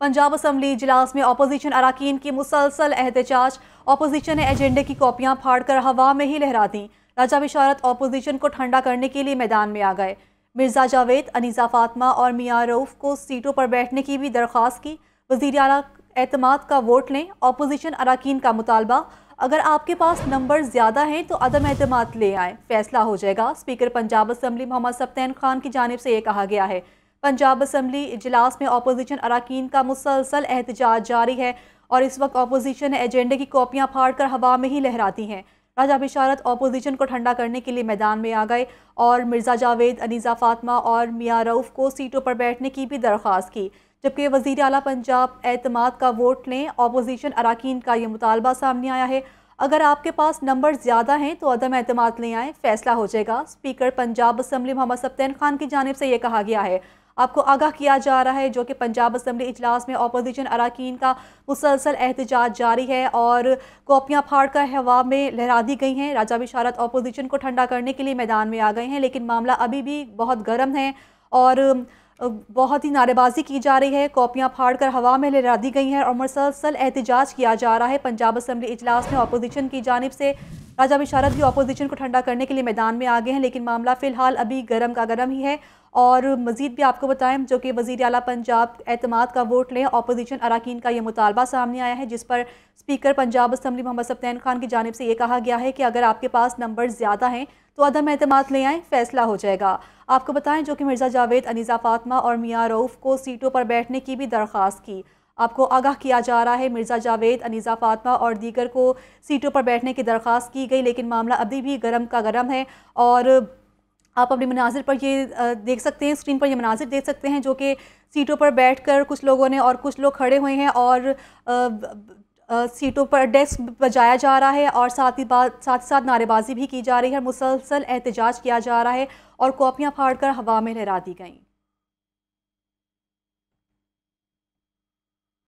Punjab assembly इजलास में opposition अरकान की मुसलसल एहतजाज अपोजिशन ने एजेंडे की कापियाँ फाड़ कर हवा में ही लहरा दी राजा बिशारत अपोजिशन को ठंडा करने के लिए मैदान में आ गए मिर्ज़ा जावेद अनीसा फातमा और मियाँ रऊफ़ को सीटों पर बैठने की भी दरख्वास्त की वजीर अला एतमाद का वोट लें अपोजिशन अरकान का मुतालबा अगर आपके पास नंबर ज़्यादा हैं तो अदम अहतमाद ले आए फैसला हो जाएगा स्पीकर पंजाब असम्बली मोहम्मद सप्तैन खान की जानब से ये कहा गया है पंजाब असम्बली इजलास में अपोजिशन अरकान का मुसलसल एहतजाज जारी है और इस वक्त अपोजिशन एजेंडे की कॉपियाँ फाड़ कर हवा में ही लहराती हैं राजा बिशारत अपोजिशन को ठंडा करने के लिए मैदान में आ गए और मिर्ज़ा जावेद अनीज़ा फातमा और मियाँ रऊफ़ को सीटों पर बैठने की भी दरख्वास्त की जबकि वजीर अली पंजाब एतमाद का वोट लें अपोजिशन अरकान का ये मुतालबा सामने आया है अगर आपके पास नंबर ज़्यादा हैं तो अदम अतमाद ले आएँ फैसला हो जाएगा स्पीकर पंजाब असम्बली मोहम्मद सप्तैन खान की जानब से यह कहा गया है आपको आगाह किया जा रहा है जो कि पंजाब असम्बली इजलास में अपोजिशन अरकान का मुसलसल एहतजाज जारी है और कॉपियाँ फाड़ कर हवा में लहरा दी गई हैं राजा बिशारत अपोजिशन को ठंडा करने के लिए मैदान में आ गए हैं लेकिन मामला अभी भी बहुत गर्म है और बहुत ही नारेबाजी की जा रही है कॉपियाँ फाड़ कर हवा में लहरा दी गई हैं और मुसलसल एहतजाज किया जा रहा है पंजाब असम्बली इजलास में अपोजिशन की जानब से राजा विशारद भी अपोजिशन को ठंडा करने के लिए मैदान में आ गए हैं लेकिन मामला फ़िलहाल अभी गर्म का गर्म ही है और मज़ीद भी आपको बताएं जो कि वज़ी अला पंजाब एतमाद का वोट लें अपोजिशन अरकान का ये मुतालबा सामने आया है जिस पर स्पीकर पंजाब असम्बली मोहम्मद सप्तैन खान की जानब से ये कहा गया है कि अगर आपके पास नंबर ज़्यादा हैं तो अदम अहतमाद ले आएँ फैसला हो जाएगा आपको बताएं जो कि मिर्ज़ा जावेद अनीज़ा फ़ातमा और मियाँ रऊफ़ को सीटों पर बैठने की भी दरख्वास्त की आपको आगाह किया जा रहा है मिर्ज़ा जावेद अनीज़ा फातमा और दीगर को सीटों पर बैठने की दरख्वास्त की गई लेकिन मामला अभी भी गर्म का गर्म है और आप अपने मनाजिर पर ये देख सकते हैं स्क्रीन पर ये मनाजिर देख सकते हैं जो कि सीटों पर बैठकर कुछ लोगों ने और कुछ लोग खड़े हुए हैं और सीटों पर डेस्क बजाया जा रहा है और साथ ही बात साथ ही साथ नारेबाजी भी की जा रही है मुसलसल एहतजाज किया जा रहा है और कॉपियाँ फाड़ कर हवा में लहरा दी गई